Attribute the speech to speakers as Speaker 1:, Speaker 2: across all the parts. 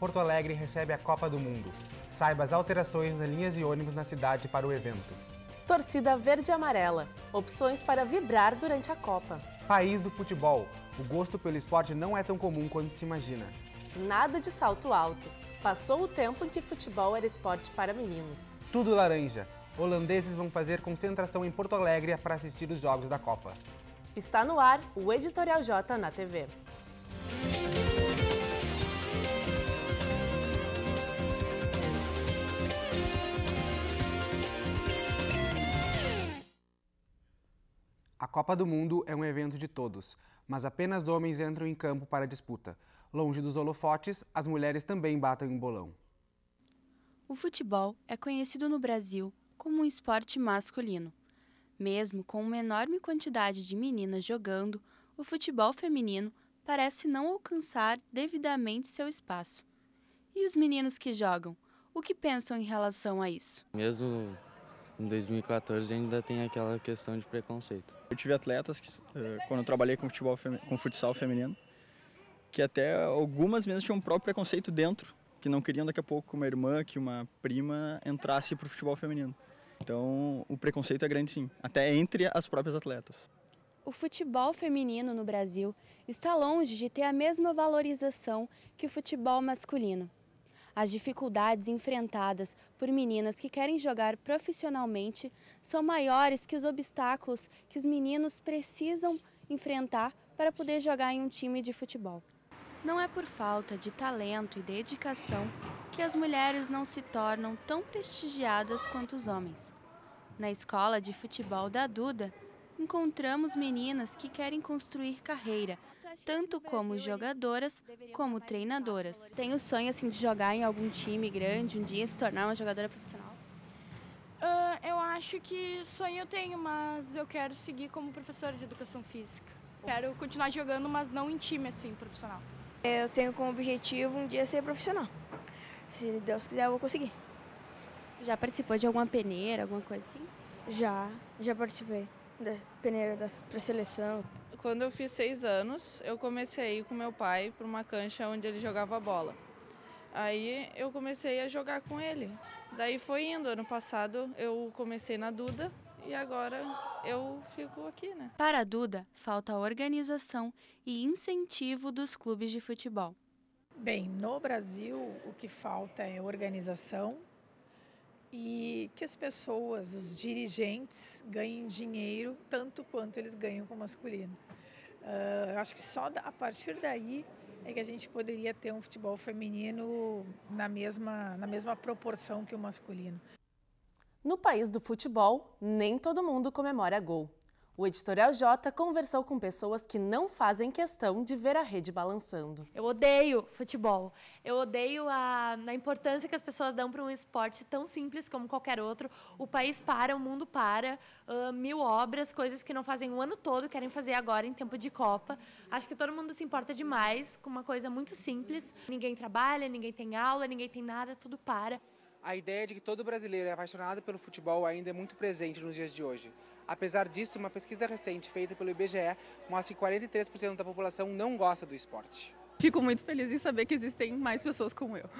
Speaker 1: Porto Alegre recebe a Copa do Mundo. Saiba as alterações nas linhas e ônibus na cidade para o evento.
Speaker 2: Torcida verde e amarela. Opções para vibrar durante a Copa.
Speaker 1: País do futebol. O gosto pelo esporte não é tão comum quanto se imagina.
Speaker 2: Nada de salto alto. Passou o tempo em que futebol era esporte para meninos.
Speaker 1: Tudo laranja. Holandeses vão fazer concentração em Porto Alegre para assistir os jogos da Copa.
Speaker 2: Está no ar o Editorial J na TV.
Speaker 1: Copa do Mundo é um evento de todos, mas apenas homens entram em campo para a disputa. Longe dos holofotes, as mulheres também batem um bolão.
Speaker 3: O futebol é conhecido no Brasil como um esporte masculino. Mesmo com uma enorme quantidade de meninas jogando, o futebol feminino parece não alcançar devidamente seu espaço. E os meninos que jogam, o que pensam em relação a isso?
Speaker 4: Mesmo em 2014 ainda tem aquela questão de preconceito. Eu tive atletas que,
Speaker 5: eh, quando eu trabalhei com futebol com futsal feminino, que até algumas mesmo tinham um próprio preconceito dentro, que não queriam daqui a pouco que uma irmã, que uma prima entrasse para o futebol feminino. Então, o preconceito é grande sim, até entre as próprias atletas.
Speaker 3: O futebol feminino no Brasil está longe de ter a mesma valorização que o futebol masculino. As dificuldades enfrentadas por meninas que querem jogar profissionalmente são maiores que os obstáculos que os meninos precisam enfrentar para poder jogar em um time de futebol. Não é por falta de talento e dedicação que as mulheres não se tornam tão prestigiadas quanto os homens. Na escola de futebol da Duda, encontramos meninas que querem construir carreira tanto como jogadoras como treinadoras. Tem o sonho assim de jogar em algum time grande, um dia se tornar uma jogadora profissional? Uh, eu acho que sonho eu tenho, mas eu quero seguir como professora de educação física. Quero continuar jogando, mas não em time assim, profissional. Eu tenho como objetivo um dia ser profissional. Se Deus quiser, eu vou conseguir. Tu já participou de alguma peneira, alguma coisa assim? Já, já participei da peneira da, pra seleção.
Speaker 2: Quando eu fiz seis anos, eu comecei a ir com meu pai para uma cancha onde ele jogava bola. Aí eu comecei a jogar com ele. Daí foi indo. Ano passado eu comecei na Duda e agora eu fico aqui, né? Para a Duda,
Speaker 3: falta organização e incentivo dos clubes de futebol. Bem,
Speaker 2: no Brasil o que falta é organização, e que as pessoas, os dirigentes, ganhem dinheiro tanto quanto eles ganham com o masculino. Uh, acho que só a partir daí é que a gente poderia ter um futebol feminino na mesma, na mesma proporção que o masculino. No país do futebol, nem todo mundo comemora gol. O Editorial J conversou com pessoas que não fazem questão de ver a rede balançando. Eu odeio futebol. Eu odeio a, a importância que as pessoas dão para um esporte tão simples como qualquer outro. O país para, o mundo para. Uh, mil obras, coisas que não fazem o ano todo, querem fazer agora em tempo de Copa. Acho que todo mundo se importa demais com uma coisa muito simples. Ninguém trabalha, ninguém tem aula, ninguém tem nada, tudo para.
Speaker 1: A ideia de que todo brasileiro é apaixonado pelo futebol ainda é muito presente nos dias de hoje. Apesar disso, uma pesquisa recente feita pelo IBGE mostra que 43% da população não gosta do esporte.
Speaker 2: Fico muito feliz em saber que existem mais pessoas como eu.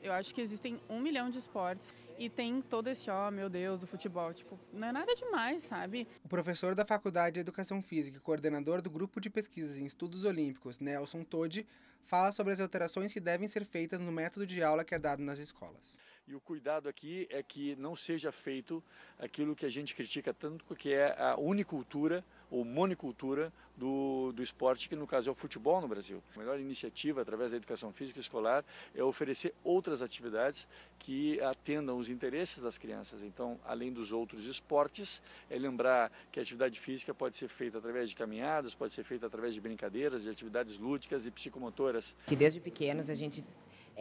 Speaker 2: Eu acho que existem um milhão de esportes e tem todo esse, ó, oh, meu Deus, o futebol. Tipo, não é nada demais, sabe?
Speaker 1: O professor da Faculdade de Educação Física e coordenador do Grupo de Pesquisas em Estudos Olímpicos, Nelson Todi, fala sobre as alterações que devem ser feitas no método de aula que é dado nas escolas.
Speaker 4: E o cuidado aqui é que não seja feito aquilo que a gente critica tanto, que é a unicultura ou monicultura do, do esporte, que no caso é o futebol no Brasil. A melhor iniciativa através da educação física escolar é oferecer outras atividades que atendam os interesses das crianças. Então, além dos outros esportes, é lembrar que a atividade física pode ser feita através de caminhadas, pode ser feita através de brincadeiras, de atividades lúdicas e psicomotoras.
Speaker 6: Que desde pequenos a gente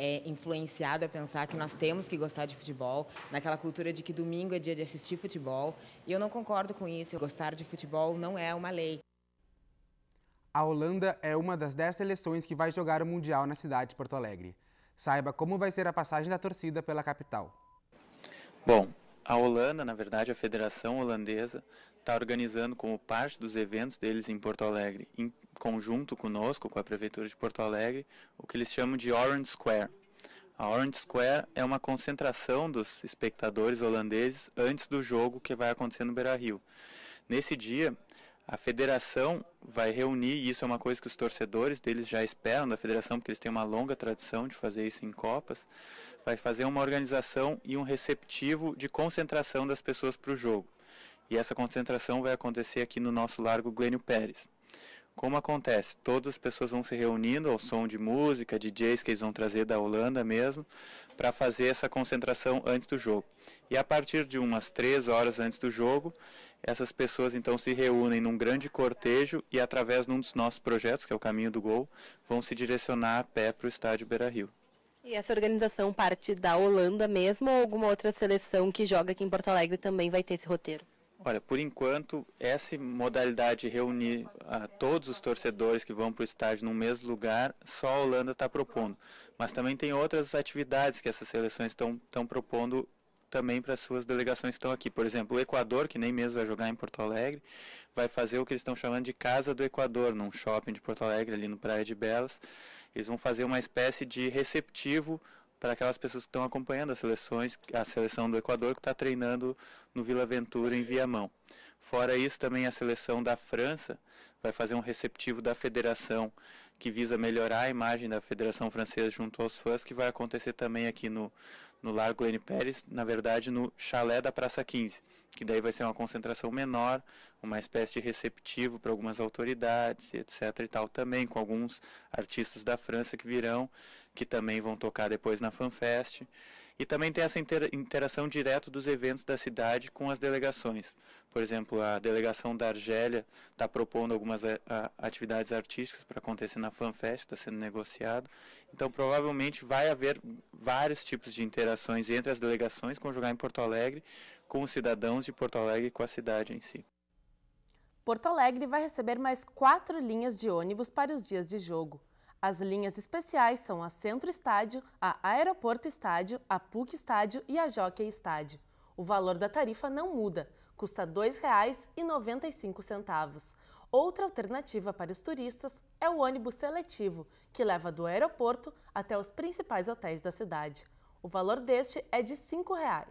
Speaker 6: é, influenciado a pensar que nós temos que gostar de futebol, naquela cultura de que domingo
Speaker 1: é dia de assistir futebol. E eu não concordo com isso. Gostar de futebol não é uma lei. A Holanda é uma das dez seleções que vai jogar o Mundial na cidade de Porto Alegre. Saiba como vai ser a passagem da torcida pela capital.
Speaker 5: Bom, a Holanda, na verdade, a Federação Holandesa, está organizando como parte dos eventos deles em Porto Alegre, em conjunto conosco, com a Prefeitura de Porto Alegre, o que eles chamam de Orange Square. A Orange Square é uma concentração dos espectadores holandeses antes do jogo que vai acontecer no Beira-Rio. Nesse dia, a federação vai reunir, e isso é uma coisa que os torcedores deles já esperam da federação, porque eles têm uma longa tradição de fazer isso em Copas, vai fazer uma organização e um receptivo de concentração das pessoas para o jogo. E essa concentração vai acontecer aqui no nosso Largo Glênio Pérez. Como acontece? Todas as pessoas vão se reunindo ao som de música, DJs que eles vão trazer da Holanda mesmo, para fazer essa concentração antes do jogo. E a partir de umas três horas antes do jogo, essas pessoas então se reúnem num grande cortejo e através de um dos nossos projetos, que é o Caminho do Gol, vão se direcionar a pé para o estádio Beira-Rio.
Speaker 2: E essa organização parte da Holanda mesmo ou alguma outra seleção que joga aqui em Porto Alegre também vai ter esse roteiro?
Speaker 5: Olha, por enquanto, essa modalidade de reunir ah, todos os torcedores que vão para o estádio num mesmo lugar, só a Holanda está propondo. Mas também tem outras atividades que essas seleções estão propondo também para suas delegações que estão aqui. Por exemplo, o Equador, que nem mesmo vai jogar em Porto Alegre, vai fazer o que eles estão chamando de Casa do Equador, num shopping de Porto Alegre, ali no Praia de Belas. Eles vão fazer uma espécie de receptivo para aquelas pessoas que estão acompanhando as seleções, a seleção do Equador que está treinando no Vila Ventura em Viamão. Fora isso, também a seleção da França vai fazer um receptivo da federação que visa melhorar a imagem da Federação Francesa junto aos fãs, que vai acontecer também aqui no, no Largo N. Pérez, na verdade no Chalé da Praça 15, que daí vai ser uma concentração menor, uma espécie de receptivo para algumas autoridades, etc. e tal, também com alguns artistas da França que virão que também vão tocar depois na FanFest. E também tem essa inter interação direta dos eventos da cidade com as delegações. Por exemplo, a delegação da Argélia está propondo algumas eh, atividades artísticas para acontecer na FanFest, está sendo negociado. Então, provavelmente vai haver vários tipos de interações entre as delegações conjugar em Porto Alegre, com os cidadãos de Porto Alegre e com a cidade em si.
Speaker 2: Porto Alegre vai receber mais quatro linhas de ônibus para os dias de jogo. As linhas especiais são a Centro Estádio, a Aeroporto Estádio, a PUC Estádio e a Jockey Estádio. O valor da tarifa não muda, custa R$ 2,95. Outra alternativa para os turistas é o ônibus seletivo, que leva do aeroporto até os principais hotéis da cidade. O valor deste é de R$ 5,00.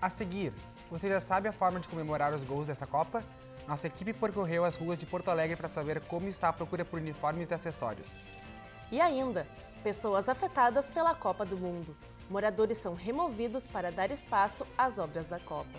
Speaker 1: A seguir, você já sabe a forma de comemorar os gols dessa Copa? Nossa equipe percorreu as ruas de Porto Alegre para saber como está a procura por uniformes e acessórios.
Speaker 2: E ainda, pessoas afetadas pela Copa do Mundo. Moradores são removidos para dar espaço às obras da Copa.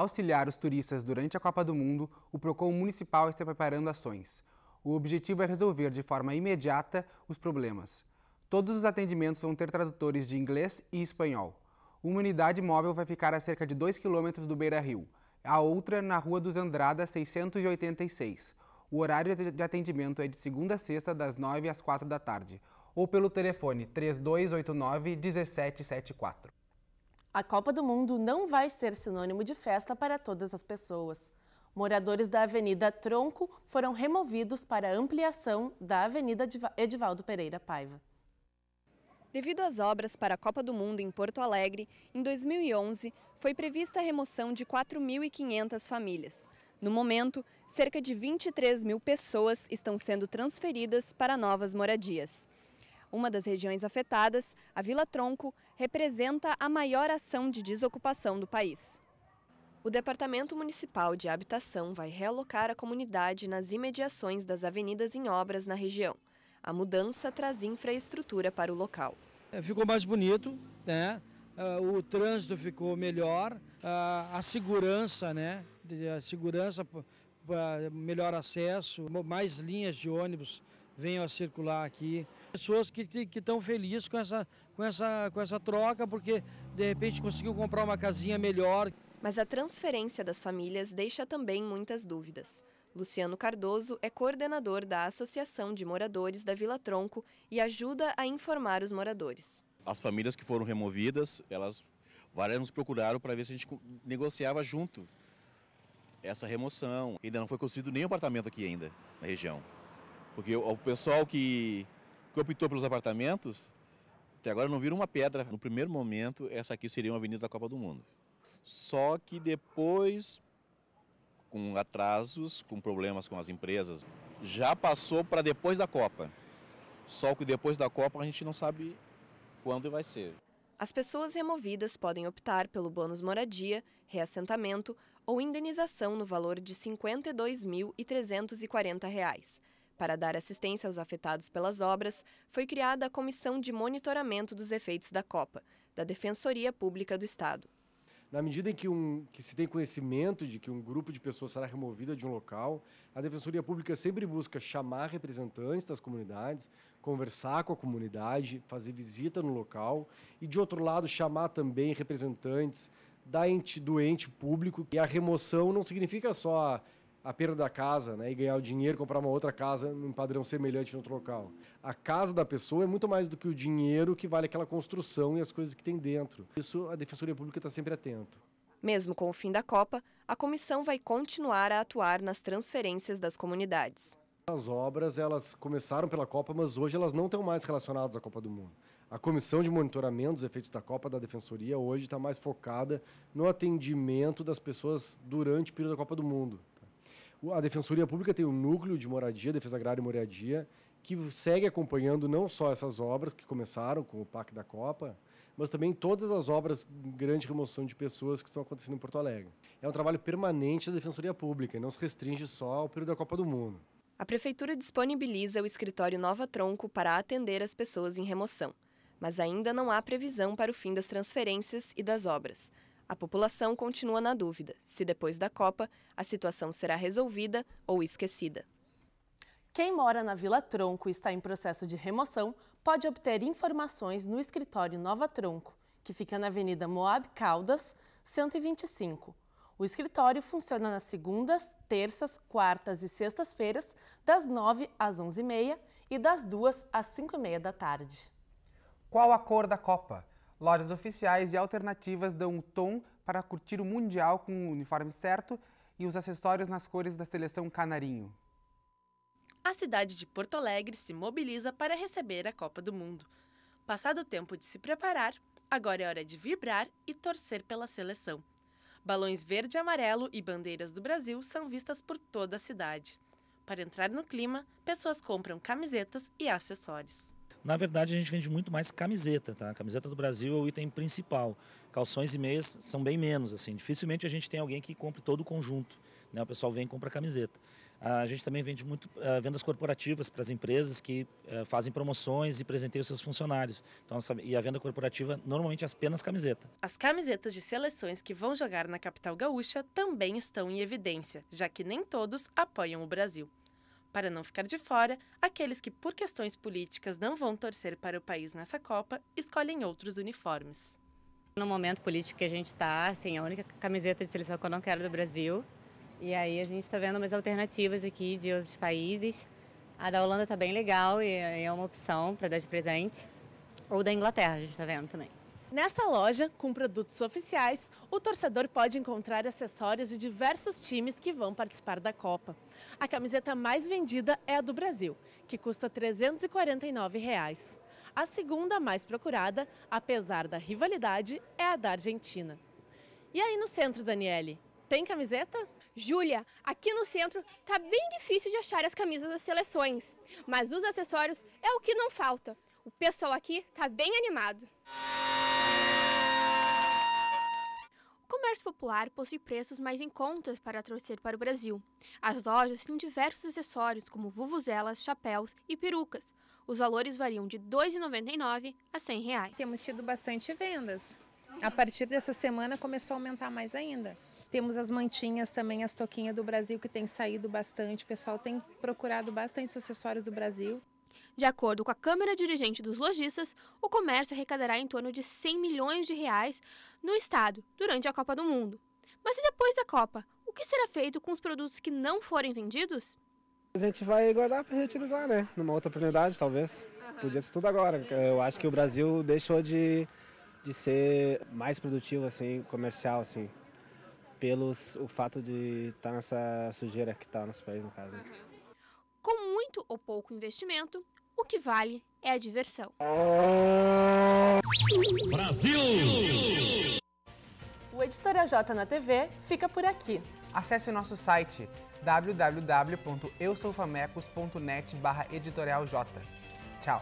Speaker 1: auxiliar os turistas durante a Copa do Mundo, o Procon Municipal está preparando ações. O objetivo é resolver de forma imediata os problemas. Todos os atendimentos vão ter tradutores de inglês e espanhol. Uma unidade móvel vai ficar a cerca de 2 quilômetros do Beira Rio, a outra na Rua dos Andradas 686. O horário de atendimento é de segunda a sexta, das 9 às 4 da tarde, ou pelo telefone 3289 1774.
Speaker 2: A Copa do Mundo não vai ser sinônimo de festa para todas as pessoas. Moradores da Avenida Tronco foram removidos para ampliação da Avenida Edivaldo Pereira Paiva. Devido às obras para a Copa do Mundo em Porto Alegre, em 2011 foi
Speaker 6: prevista a remoção de 4.500 famílias. No momento, cerca de 23 mil pessoas estão sendo transferidas para novas moradias. Uma das regiões afetadas, a Vila Tronco, representa a maior ação de desocupação do país. O Departamento Municipal de Habitação vai realocar a comunidade nas imediações das avenidas em obras na região. A mudança traz infraestrutura para o
Speaker 4: local. É, ficou mais bonito, né? Ah, o trânsito ficou melhor, ah, a segurança, né? a segurança ah, melhor acesso, mais linhas de ônibus venham a circular aqui. Pessoas que, estão felizes com essa, com, essa, com essa troca, porque de repente conseguiu comprar uma casinha melhor.
Speaker 6: Mas a transferência das famílias deixa também muitas dúvidas. Luciano Cardoso é coordenador da Associação de Moradores da Vila Tronco e ajuda a informar os moradores. As famílias que foram removidas, elas várias nos procuraram para ver se a gente negociava junto essa remoção. Ainda não foi construído nenhum apartamento aqui ainda na região. Porque o, pessoal que, que optou pelos apartamentos, até agora não viram uma pedra. No primeiro momento, essa aqui seria uma avenida da Copa do Mundo. Só que depois, com atrasos, com problemas com as empresas, já passou para depois da Copa. Só que depois da Copa a gente não sabe quando vai ser. As pessoas removidas podem optar pelo bônus moradia, reassentamento ou indenização no valor de R$ 52.340. Para dar assistência aos afetados pelas obras, foi criada a Comissão de Monitoramento dos Efeitos da Copa, da Defensoria Pública do Estado.
Speaker 4: Na medida em que, um, que se tem conhecimento de que um grupo de pessoas será removida de um local, a Defensoria Pública sempre busca chamar representantes das comunidades, conversar com a comunidade, fazer visita no local e, de outro lado, chamar também representantes da ente, do ente público. E a remoção não significa só a perda da casa né, e ganhar o dinheiro, comprar uma outra casa num padrão semelhante em outro local. A casa da pessoa é muito mais do que o dinheiro que vale aquela construção e as coisas que tem dentro. Isso a Defensoria Pública está sempre atento.
Speaker 6: Mesmo com o fim da Copa, a comissão vai continuar a atuar nas transferências das comunidades.
Speaker 4: As obras elas começaram pela Copa, mas hoje elas não estão mais relacionadas à Copa do Mundo. A comissão de monitoramento dos efeitos da Copa da Defensoria hoje está mais focada no atendimento das pessoas durante o período da Copa do Mundo. A Defensoria Pública tem um núcleo de moradia, Defesa Agrária e Moradia, que segue acompanhando não só essas obras que começaram com o PAC da Copa, mas também todas as obras de grande remoção de pessoas que estão acontecendo em Porto Alegre. É um trabalho permanente da Defensoria Pública e não se restringe só ao período da Copa do Mundo.
Speaker 6: A Prefeitura disponibiliza o escritório Nova Tronco para atender as pessoas em remoção, mas ainda não há previsão para o fim das transferências e das obras. A população
Speaker 2: continua na dúvida se depois da Copa a situação será resolvida ou esquecida. Quem mora na Vila Tronco e está em processo de remoção pode obter informações no escritório Nova Tronco, que fica na Avenida Moab Caldas, 125. O escritório funciona nas segundas, terças, quartas e sextas-feiras, das 9 às 11h30 e das 2 às 5h30 da tarde.
Speaker 1: Qual a cor da Copa? Lojas oficiais e alternativas dão um tom para curtir o Mundial com o uniforme certo e os acessórios nas cores da seleção canarinho.
Speaker 2: A cidade de Porto Alegre se mobiliza para receber a Copa do Mundo. Passado o tempo de se preparar, agora é hora de vibrar e torcer pela seleção. Balões verde e amarelo e bandeiras do Brasil são vistas por toda a cidade. Para entrar no clima, pessoas compram camisetas e acessórios.
Speaker 6: Na verdade, a gente vende muito mais camiseta, tá? A camiseta do Brasil é o item principal. Calções e meias são bem menos, assim. Dificilmente a gente tem alguém que compre todo o conjunto, né? O pessoal vem e compra camiseta. Ah, a gente também vende muito uh, vendas corporativas para as empresas que uh, fazem promoções e presenteiam seus funcionários. Então, e a venda corporativa normalmente é apenas camiseta.
Speaker 2: As camisetas de seleções que vão jogar na capital gaúcha também estão em evidência, já que nem todos apoiam o Brasil para não ficar de fora, aqueles que, por questões políticas, não vão torcer para o país nessa Copa escolhem outros uniformes.
Speaker 3: No momento político que a gente está, assim, a única camiseta de seleção que eu não quero é do Brasil. E aí a gente está vendo umas alternativas aqui de outros países. A da Holanda está bem legal e é uma opção para dar de presente. Ou da Inglaterra, a gente está vendo também.
Speaker 2: Nesta loja, com produtos oficiais, o torcedor pode encontrar acessórios de diversos times que vão participar da Copa. A camiseta mais vendida é a do Brasil, que custa R$ 349. Reais. A segunda mais procurada, apesar da rivalidade, é a da Argentina. E aí no centro, Daniele, tem camiseta? Júlia, aqui no centro tá bem difícil de achar
Speaker 6: as camisas das seleções, mas os acessórios é o que não falta. O pessoal aqui tá bem animado. comércio popular possui preços mais em contas para trouxer para o Brasil. As lojas têm diversos acessórios, como vuvuzelas, chapéus e perucas. Os valores variam de R$ 2,99
Speaker 2: a R$ 100. Reais. Temos tido bastante vendas. A partir dessa semana começou a aumentar mais ainda. Temos as mantinhas também, as toquinhas do Brasil que tem saído bastante. O pessoal tem procurado bastante os acessórios do Brasil. De acordo com a Câmara Dirigente dos Lojistas,
Speaker 6: o comércio arrecadará em torno de 100 milhões de reais no estado durante a Copa do Mundo. Mas e depois da Copa? O que será feito com os produtos que não forem vendidos?
Speaker 1: A gente vai guardar para reutilizar, né? Numa outra oportunidade, talvez. Uhum. Podia ser tudo agora. Eu acho que o Brasil deixou de, de ser mais produtivo, assim, comercial, assim, pelo o fato de estar tá nessa sujeira que está no nosso país, no caso. Uhum.
Speaker 6: Com muito ou pouco investimento, o que vale é a diversão.
Speaker 2: Brasil! O Editora J na TV fica por aqui.
Speaker 1: Acesse o nosso site www.eusoufamecos.net barra editorialj. Tchau.